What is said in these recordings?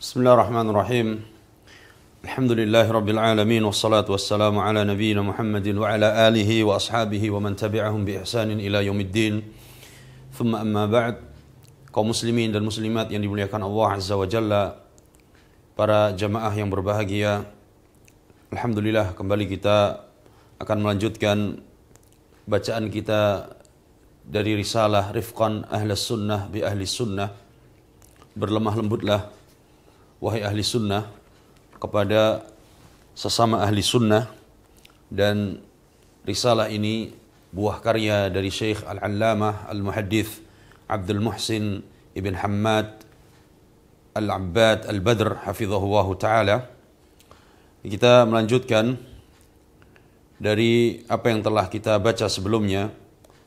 Bismillahirrahmanirrahim. Alhamdulillahirrabbilalamin wassalatu wassalamu ala nabiyina Muhammadin wa ala alihi wa ashabihi wa man tabi'ahum bi ihsanin ila yaumiddin. Thumma amma ba'd. Kaum muslimin dan muslimat yang dimuliakan Allah Azza wa Jalla. Para jamaah yang berbahagia. Alhamdulillah kembali kita akan melanjutkan bacaan kita dari risalah Rifqan ahlas Sunnah bi Ahli Sunnah. Berlemah lembutlah wahai ahli sunnah kepada sesama ahli sunnah dan risalah ini buah karya dari Syekh Al-Allamah Al-Muhaddith Abdul Muhsin Ibn Hammad Al-Abbad Al-Badr Hafizahullah Ta'ala kita melanjutkan dari apa yang telah kita baca sebelumnya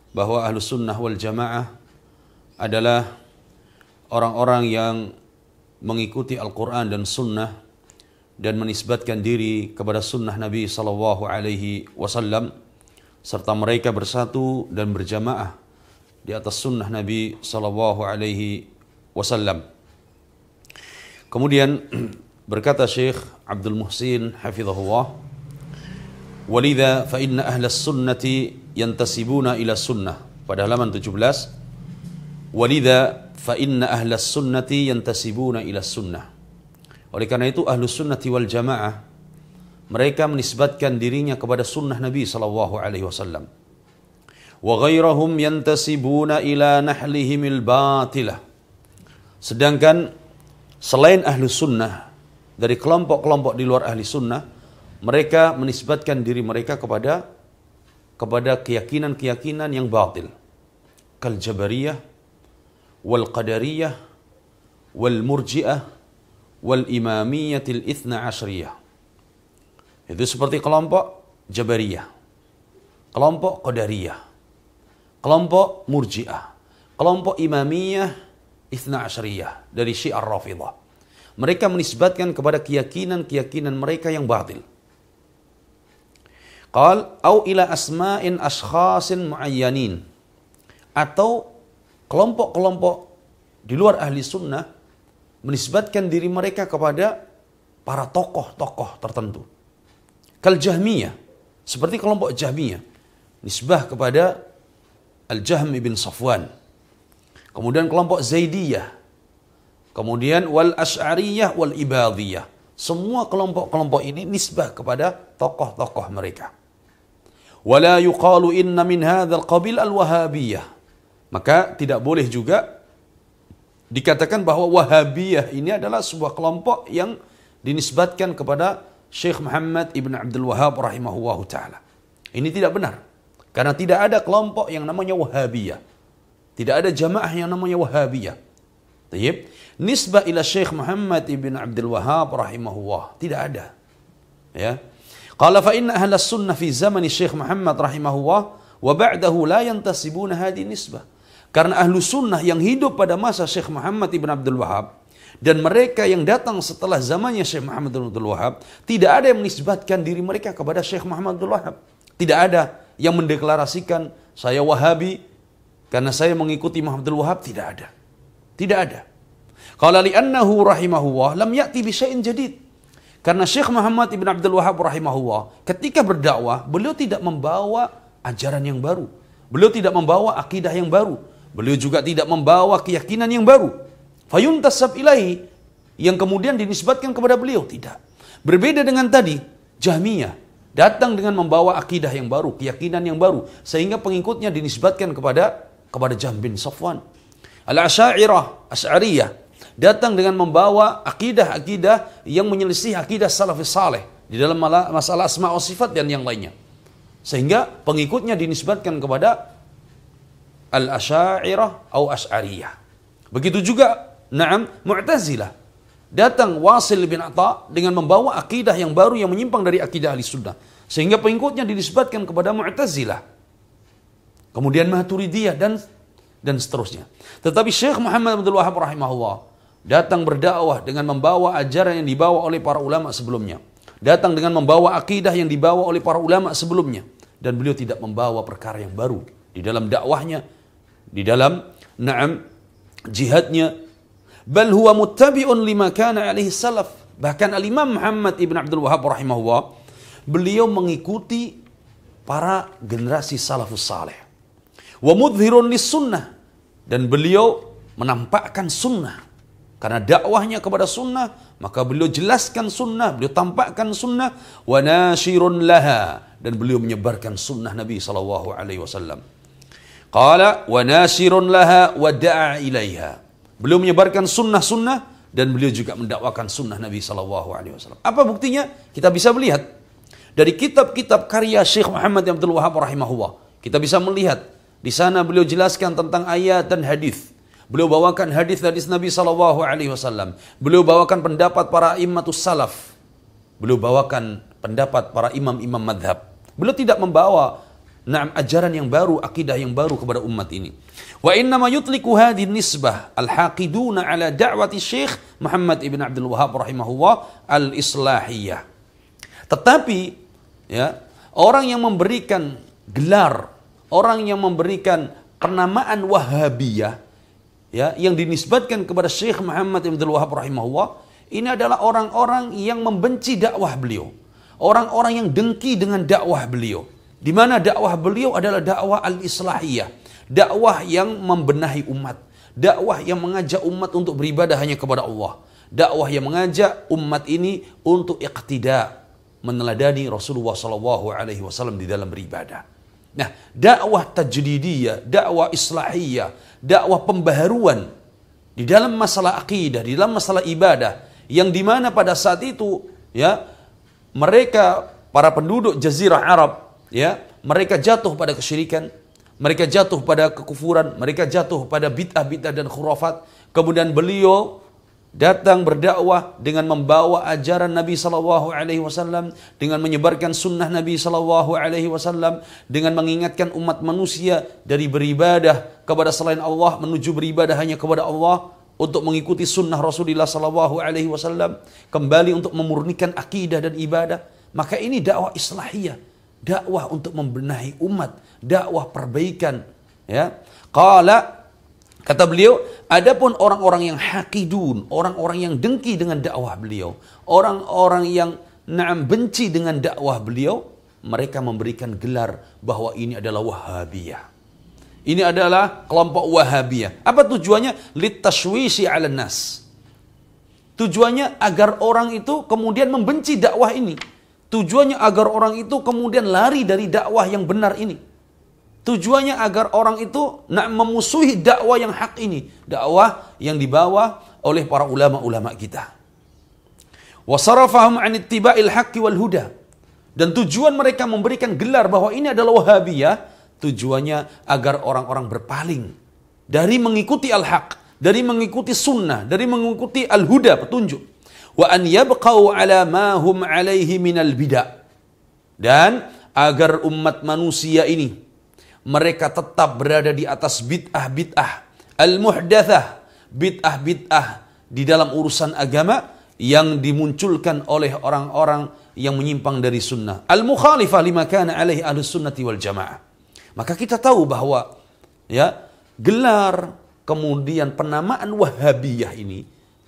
bahwa ahlu sunnah wal jamaah adalah orang-orang yang mengikuti Al-Quran dan Sunnah dan menisbatkan diri kepada Sunnah Nabi Sallallahu Alaihi Wasallam serta mereka bersatu dan berjamaah di atas Sunnah Nabi Sallallahu Alaihi Wasallam. Kemudian berkata Syekh Abdul Muhsin Hafizahullah Walidha fa inna ahla sunnati yantasibuna ila sunnah Pada halaman 17 Walidha fa inna ahlas sunnati yantasibuna ila sunnah. Oleh karena itu ahlus sunnati wal jamaah mereka menisbatkan dirinya kepada sunnah Nabi sallallahu alaihi wasallam. Wa ghairahum yantasibuna ila nahlihimil batilah. Sedangkan selain ahlu sunnah dari kelompok-kelompok di luar ahli sunnah mereka menisbatkan diri mereka kepada kepada keyakinan-keyakinan yang batil. Kal Jabariyah, wal qadariyah wal murji'ah wal imamiyatil itu seperti kelompok Jabariyah kelompok Qadariyah kelompok Murji'ah kelompok Imamiyah Ithna Ashriyah dari Syiar Rafidah mereka menisbatkan kepada keyakinan-keyakinan mereka yang batil Qal au ila asma'in ashkhasin muayyanin atau kelompok-kelompok di luar ahli sunnah menisbatkan diri mereka kepada para tokoh-tokoh tertentu. Kal Jahmiyah, seperti kelompok Jahmiyah, nisbah kepada Al-Jahm bin Safwan. Kemudian kelompok Zaidiyah, kemudian wal Ash'ariyah wal Ibadiyah. Semua kelompok-kelompok ini nisbah kepada tokoh-tokoh mereka. Wala yuqalu inna min hadzal qabil al wahhabiyah maka tidak boleh juga dikatakan bahwa Wahabiyah ini adalah sebuah kelompok yang dinisbatkan kepada Syekh Muhammad Ibn Abdul Wahab rahimahullahu taala. Ini tidak benar. Karena tidak ada kelompok yang namanya Wahabiyah. Tidak ada jamaah yang namanya Wahabiyah. Tayyib. Nisbah ila Syekh Muhammad Ibn Abdul Wahab rahimahullah. Tidak ada. Ya. Qala fa inna ahla sunnah fi zamani Syekh Muhammad rahimahullah wa ba'dahu la yantasibuna hadhi nisbah. Karena ahlu sunnah yang hidup pada masa Syekh Muhammad Ibn Abdul Wahab dan mereka yang datang setelah zamannya Syekh Muhammad Ibn Abdul Wahab tidak ada yang menisbatkan diri mereka kepada Syekh Muhammad ibn Abdul Wahab. Tidak ada yang mendeklarasikan saya Wahabi karena saya mengikuti Muhammad Abdul Wahab tidak ada. Tidak ada. Kala li'annahu rahimahullah lam ya'ti bisya'in jadid. Karena Syekh Muhammad Ibn Abdul Wahab rahimahullah ketika berdakwah beliau tidak membawa ajaran yang baru. Beliau tidak membawa akidah yang baru Beliau juga tidak membawa keyakinan yang baru. Fayuntasab ilahi yang kemudian dinisbatkan kepada beliau tidak. Berbeda dengan tadi Jahmiyah datang dengan membawa akidah yang baru, keyakinan yang baru sehingga pengikutnya dinisbatkan kepada kepada Jahm bin Safwan. al asyairah Asy'ariyah datang dengan membawa akidah-akidah yang menyelisih akidah salafis saleh di dalam masalah asma wa sifat dan yang lainnya. Sehingga pengikutnya dinisbatkan kepada al-asyairah atau asy'ariyah. Begitu juga na'am Mu'tazilah. Datang Wasil bin Atta dengan membawa akidah yang baru yang menyimpang dari akidah ahli sunnah. Sehingga pengikutnya dinisbatkan kepada Mu'tazilah. Kemudian Maturidiyah dan dan seterusnya. Tetapi Syekh Muhammad Abdul Wahab rahimahullah datang berdakwah dengan membawa ajaran yang dibawa oleh para ulama sebelumnya. Datang dengan membawa akidah yang dibawa oleh para ulama sebelumnya. Dan beliau tidak membawa perkara yang baru di dalam dakwahnya di dalam na'am jihadnya bal huwa muttabi'un lima kana alaihi salaf bahkan al-imam Muhammad ibn Abdul Wahab rahimahullah beliau mengikuti para generasi salafus saleh wa mudhhirun lis sunnah dan beliau menampakkan sunnah karena dakwahnya kepada sunnah maka beliau jelaskan sunnah beliau tampakkan sunnah wa nasyirun laha dan beliau menyebarkan sunnah Nabi sallallahu alaihi wasallam Qala wa nasirun laha wa da'a ilaiha. Beliau menyebarkan sunnah-sunnah dan beliau juga mendakwakan sunnah Nabi saw. Alaihi Wasallam. Apa buktinya? Kita bisa melihat dari kitab-kitab karya Syekh Muhammad Abdul Wahab rahimahullah. Kita bisa melihat di sana beliau jelaskan tentang ayat dan hadis. Beliau bawakan hadis-hadis Nabi Sallallahu Alaihi Wasallam. Beliau bawakan pendapat para imatus salaf. Beliau bawakan pendapat para imam-imam madhab. Beliau tidak membawa Nah, ajaran yang baru, akidah yang baru kepada umat ini. Wa inna ma yutliku hadhi nisbah al-haqiduna ala da'wati Syekh Muhammad ibn Abdul Wahab rahimahullah al-islahiyah. Tetapi ya, orang yang memberikan gelar, orang yang memberikan penamaan Wahabiyah ya, yang dinisbatkan kepada Syekh Muhammad ibn Abdul Wahab rahimahullah, ini adalah orang-orang yang membenci dakwah beliau. Orang-orang yang dengki dengan dakwah beliau di mana dakwah beliau adalah dakwah al-islahiyah, dakwah yang membenahi umat, dakwah yang mengajak umat untuk beribadah hanya kepada Allah, dakwah yang mengajak umat ini untuk iqtida, meneladani Rasulullah sallallahu alaihi wasallam di dalam beribadah. Nah, dakwah tajdidiyah, dakwah islahiyah, dakwah pembaharuan di dalam masalah akidah, di dalam masalah ibadah yang dimana pada saat itu ya mereka para penduduk jazirah Arab ya mereka jatuh pada kesyirikan, mereka jatuh pada kekufuran, mereka jatuh pada bid'ah-bid'ah dan khurafat. Kemudian beliau datang berdakwah dengan membawa ajaran Nabi Shallallahu alaihi wasallam, dengan menyebarkan sunnah Nabi Shallallahu alaihi wasallam, dengan mengingatkan umat manusia dari beribadah kepada selain Allah menuju beribadah hanya kepada Allah untuk mengikuti sunnah Rasulullah Shallallahu alaihi wasallam, kembali untuk memurnikan akidah dan ibadah. Maka ini dakwah islahiyah dakwah untuk membenahi umat, dakwah perbaikan, ya. Qala kata beliau, ada pun orang-orang yang hakidun, orang-orang yang dengki dengan dakwah beliau, orang-orang yang na'am benci dengan dakwah beliau, mereka memberikan gelar bahwa ini adalah Wahabiyah. Ini adalah kelompok Wahabiyah. Apa tujuannya? Litashwishi ala nas. Tujuannya agar orang itu kemudian membenci dakwah ini. Tujuannya agar orang itu kemudian lari dari dakwah yang benar ini. Tujuannya agar orang itu nak memusuhi dakwah yang hak ini, dakwah yang dibawa oleh para ulama-ulama kita. Wasarafahum an ittiba'il haqqi wal huda. Dan tujuan mereka memberikan gelar bahwa ini adalah Wahabiyah, tujuannya agar orang-orang berpaling dari mengikuti al-haq, dari mengikuti sunnah, dari mengikuti al-huda, petunjuk wa an yabqau ala ma hum alaihi minal bida dan agar umat manusia ini mereka tetap berada di atas bid'ah bid'ah al muhdathah bid'ah bid'ah di dalam urusan agama yang dimunculkan oleh orang-orang yang menyimpang dari sunnah al mukhalifah lima kana alaihi ahlus sunnati wal jamaah maka kita tahu bahwa ya gelar kemudian penamaan wahabiyah ini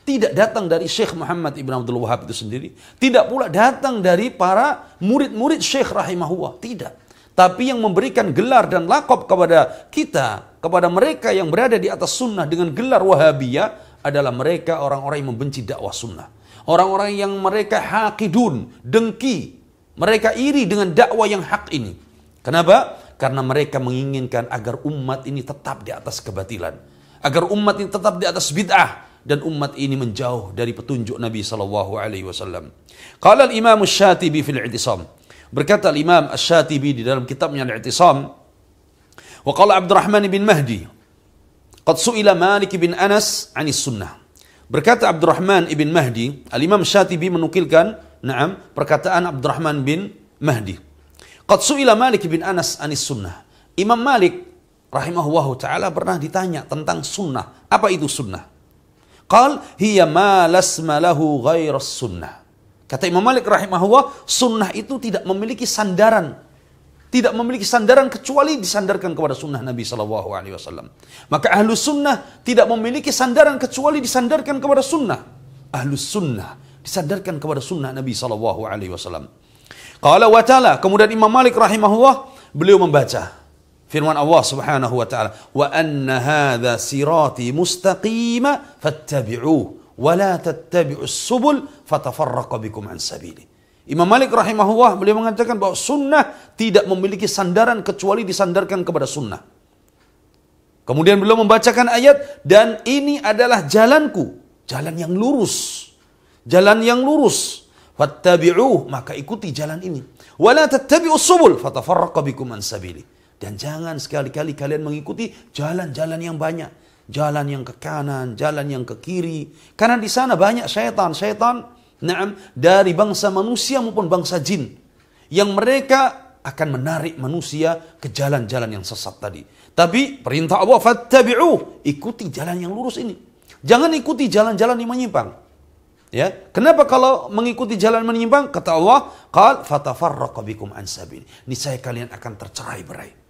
tidak datang dari Syekh Muhammad Ibn Abdul Wahab itu sendiri. Tidak pula datang dari para murid-murid Syekh rahimahullah. Tidak. Tapi yang memberikan gelar dan lakop kepada kita, kepada mereka yang berada di atas sunnah dengan gelar wahabiyah adalah mereka orang-orang yang membenci dakwah sunnah. Orang-orang yang mereka hakidun, dengki. Mereka iri dengan dakwah yang hak ini. Kenapa? Karena mereka menginginkan agar umat ini tetap di atas kebatilan. Agar umat ini tetap di atas bid'ah dan umat ini menjauh dari petunjuk Nabi sallallahu alaihi wasallam. Qala al-Imam Asy-Syatibi fil I'tisam. Berkata imam Asy-Syatibi di dalam kitabnya Al-I'tisam, wa qala Abdurrahman bin Mahdi, qad su'ila Malik bin Anas 'anis sunnah. Berkata Abdurrahman ibn Mahdi, Al-Imam Syatibi menukilkan, na'am, perkataan Abdurrahman bin Mahdi. Qad su'ila Malik bin Anas anis sunnah. Imam Malik rahimahullah taala pernah ditanya tentang sunnah. Apa itu sunnah? Qal hiya ma lasma lahu ghair sunnah. Kata Imam Malik rahimahullah, sunnah itu tidak memiliki sandaran. Tidak memiliki sandaran kecuali disandarkan kepada sunnah Nabi Sallallahu Alaihi Wasallam. Maka ahlu sunnah tidak memiliki sandaran kecuali disandarkan kepada sunnah. Ahlu sunnah disandarkan kepada sunnah Nabi Sallallahu Alaihi Wasallam. Qala wa ta'ala, kemudian Imam Malik rahimahullah, beliau membaca. Firman Allah Subhanahu wa taala, "Wa anna hadza sirati mustaqima fattabi'uhu wa la tattabi'us subul fatafarraqa bikum an sabili." Imam Malik rahimahullah beliau mengatakan bahwa sunnah tidak memiliki sandaran kecuali disandarkan kepada sunnah. Kemudian beliau membacakan ayat dan ini adalah jalanku, jalan yang lurus. Jalan yang lurus. Fattabi'uh, maka ikuti jalan ini. Wala tattabi'us subul fatafarraqa bikum an sabili. Dan jangan sekali-kali kalian mengikuti jalan-jalan yang banyak. Jalan yang ke kanan, jalan yang ke kiri. Karena di sana banyak syaitan. Syaitan naam, dari bangsa manusia maupun bangsa jin. Yang mereka akan menarik manusia ke jalan-jalan yang sesat tadi. Tapi perintah Allah, fattabi'u, ikuti jalan yang lurus ini. Jangan ikuti jalan-jalan yang menyimpang. Ya, kenapa kalau mengikuti jalan menyimpang? Kata Allah, qal fatafarraqu bikum an sabil. Niscaya kalian akan tercerai-berai.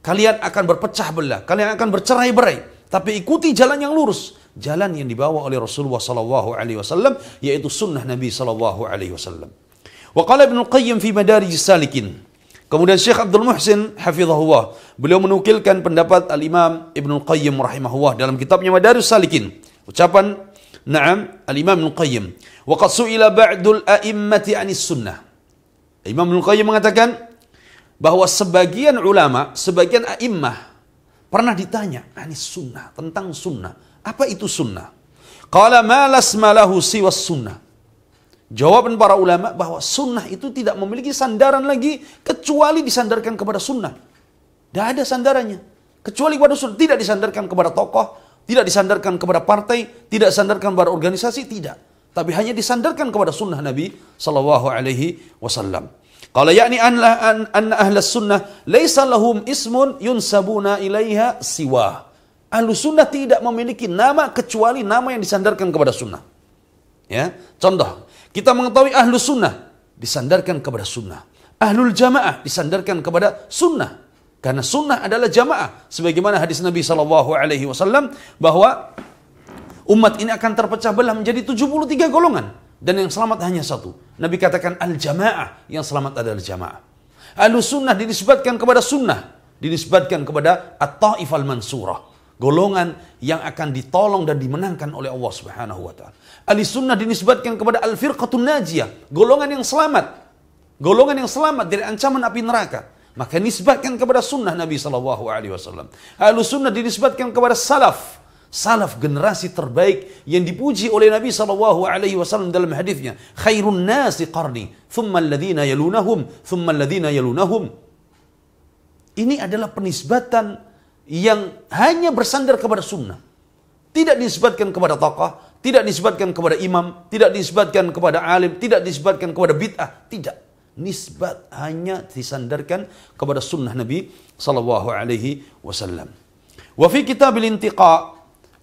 Kalian akan berpecah belah, kalian akan bercerai-berai, tapi ikuti jalan yang lurus, jalan yang dibawa oleh Rasulullah sallallahu alaihi wasallam yaitu sunnah Nabi sallallahu alaihi wasallam. Wakala qala Qayyim fi Madarij Salikin. Kemudian Syekh Abdul Muhsin hafizahullah, beliau menukilkan pendapat Al-Imam Ibnu Qayyim rahimahullah dalam kitabnya Madarij Salikin. Ucapan Naam Al-Imam Ibnu Qayyim. Wa qad su'ila ba'dul a'immati 'anis sunnah. Imam Ibnul Qayyim mengatakan, bahwa sebagian ulama, sebagian a'immah pernah ditanya ah, ini sunnah tentang sunnah. Apa itu sunnah? Qala ma lasmalahu siwa sunnah. Jawaban para ulama bahwa sunnah itu tidak memiliki sandaran lagi kecuali disandarkan kepada sunnah. Tidak ada sandarannya. Kecuali kepada sunnah. Tidak disandarkan kepada tokoh, tidak disandarkan kepada partai, tidak disandarkan kepada organisasi, tidak. Tapi hanya disandarkan kepada sunnah Nabi Sallallahu Alaihi Wasallam. Kalau yakni anna, anna ahlas sunnah laisa lahum ismun yunsabuna ilaiha siwa. Ahlu sunnah tidak memiliki nama kecuali nama yang disandarkan kepada sunnah. Ya, contoh, kita mengetahui ahlu sunnah disandarkan kepada sunnah. Ahlul jamaah disandarkan kepada sunnah. Karena sunnah adalah jamaah. Sebagaimana hadis Nabi saw Alaihi Wasallam bahwa umat ini akan terpecah belah menjadi 73 golongan. Dan yang selamat hanya satu. Nabi katakan al-jamaah. Yang selamat adalah jamaah. Ahlu sunnah dinisbatkan kepada sunnah. Dinisbatkan kepada at-ta'if al-mansurah. Golongan yang akan ditolong dan dimenangkan oleh Allah subhanahu wa ta'ala. Ahli sunnah dinisbatkan kepada al-firqatun najiyah. Golongan yang selamat. Golongan yang selamat dari ancaman api neraka. Maka nisbatkan kepada sunnah Nabi Sallallahu Alaihi Wasallam. Ahlu sunnah dinisbatkan kepada salaf salaf generasi terbaik yang dipuji oleh Nabi sallallahu alaihi wasallam dalam hadisnya khairun nasi qarni thumma alladhina yalunahum thumma alladhina yalunahum ini adalah penisbatan yang hanya bersandar kepada sunnah tidak disebatkan kepada tokoh tidak disebatkan kepada imam tidak disebatkan kepada alim tidak disebatkan kepada bid'ah tidak nisbat hanya disandarkan kepada sunnah Nabi sallallahu alaihi wasallam wa fi kitabil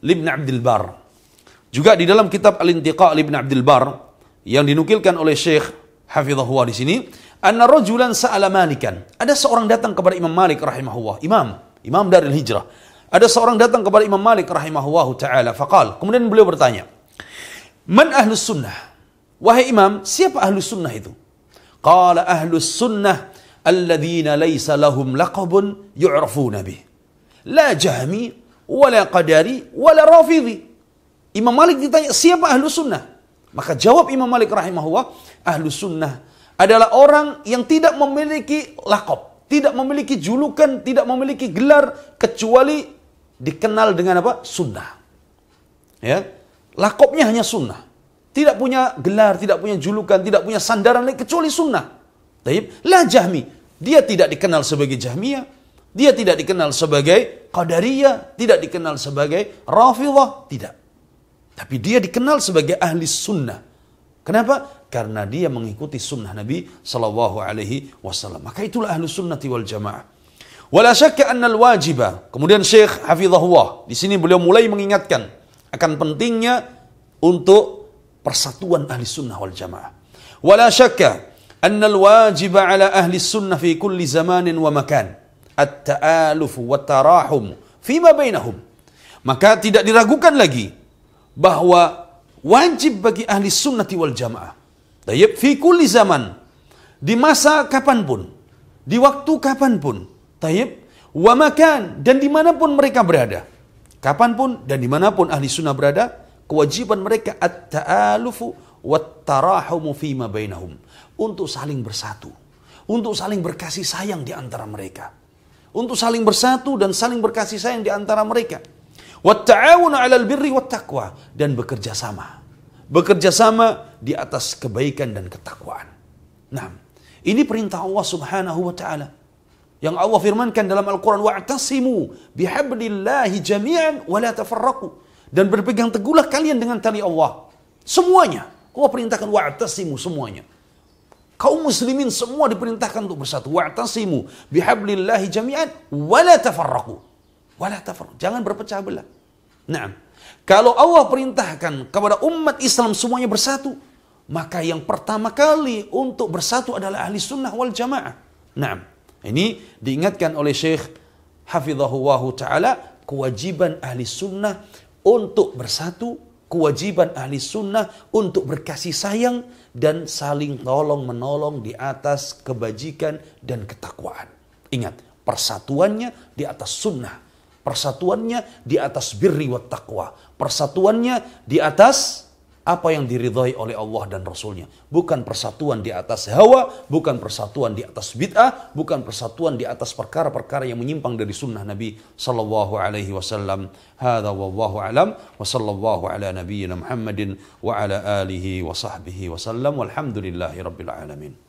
Ibn Abdul Bar. Juga di dalam kitab Al-Intiqa Ibn Abdul Bar yang dinukilkan oleh Syekh Hafizahullah di sini, anna rajulan sa'ala Malikan. Ada seorang datang kepada Imam Malik rahimahullah, imam, imam dari Hijrah. Ada seorang datang kepada Imam Malik rahimahullah taala faqal. Kemudian beliau bertanya, "Man ahlus sunnah?" Wahai Imam, siapa ahlus sunnah itu? Qala ahlus sunnah alladzina laisa lahum laqabun yu'rafuna bih. La jahmi wala qadari, wala rafidhi. Imam Malik ditanya, siapa ahlu sunnah? Maka jawab Imam Malik rahimahullah, ahlu sunnah adalah orang yang tidak memiliki lakob, tidak memiliki julukan, tidak memiliki gelar, kecuali dikenal dengan apa? Sunnah. Ya, lakopnya hanya sunnah. Tidak punya gelar, tidak punya julukan, tidak punya sandaran lain, kecuali sunnah. Taib, lah jahmi. Dia tidak dikenal sebagai jahmiyah. Dia tidak dikenal sebagai Qadariyah, tidak dikenal sebagai Rafidah, tidak. Tapi dia dikenal sebagai ahli sunnah. Kenapa? Karena dia mengikuti sunnah Nabi Sallallahu Alaihi Wasallam. Maka itulah ahli sunnah wal jamaah. Wala syakka annal wajibah. Kemudian Syekh Hafizahullah. Di sini beliau mulai mengingatkan akan pentingnya untuk persatuan ahli sunnah wal jamaah. Wala syakka annal wajibah ala ahli sunnah fi kulli zamanin wa makan at taalufu wa tarahum fima bainahum. Maka tidak diragukan lagi bahwa wajib bagi ahli sunnati wal jamaah. Tayyib fi kulli zaman. Di masa kapanpun. Di waktu kapanpun. Tayyib wa makan dan dimanapun mereka berada. Kapanpun dan dimanapun ahli sunnah berada, kewajiban mereka at-ta'alufu wat-tarahumu fima bainahum. Untuk saling bersatu. Untuk saling berkasih sayang di antara mereka untuk saling bersatu dan saling berkasih sayang di antara mereka. Wata'awun 'alal birri taqwa dan bekerja sama. Bekerja sama di atas kebaikan dan ketakwaan. Nah, ini perintah Allah Subhanahu wa taala. Yang Allah firmankan dalam Al-Qur'an wa'tasimu bihablillahi jami'an wa la tafarraqu dan berpegang teguhlah kalian dengan tali Allah. Semuanya. Allah perintahkan wa'tasimu semuanya. Kaum muslimin semua diperintahkan untuk bersatu. Wa'tasimu bihablillahi jami'an wa la tafarraqu. Wa la tafarraqu. Jangan berpecah belah. Nah, kalau Allah perintahkan kepada umat Islam semuanya bersatu, maka yang pertama kali untuk bersatu adalah ahli sunnah wal jamaah. Nah, ini diingatkan oleh Syekh Hafizahullah Ta'ala kewajiban ahli sunnah untuk bersatu kewajiban ahli sunnah untuk berkasih sayang dan saling tolong menolong di atas kebajikan dan ketakwaan. Ingat, persatuannya di atas sunnah, persatuannya di atas birri wa taqwa, persatuannya di atas apa yang diridhai oleh Allah dan Rasulnya. Bukan persatuan di atas hawa, bukan persatuan di atas bid'ah, bukan persatuan di atas perkara-perkara yang menyimpang dari sunnah Nabi Sallallahu Alaihi Wasallam. Hada wallahu alam wa sallallahu ala nabiyyina Muhammadin wa ala alihi wa sahbihi wa sallam walhamdulillahi rabbil alamin.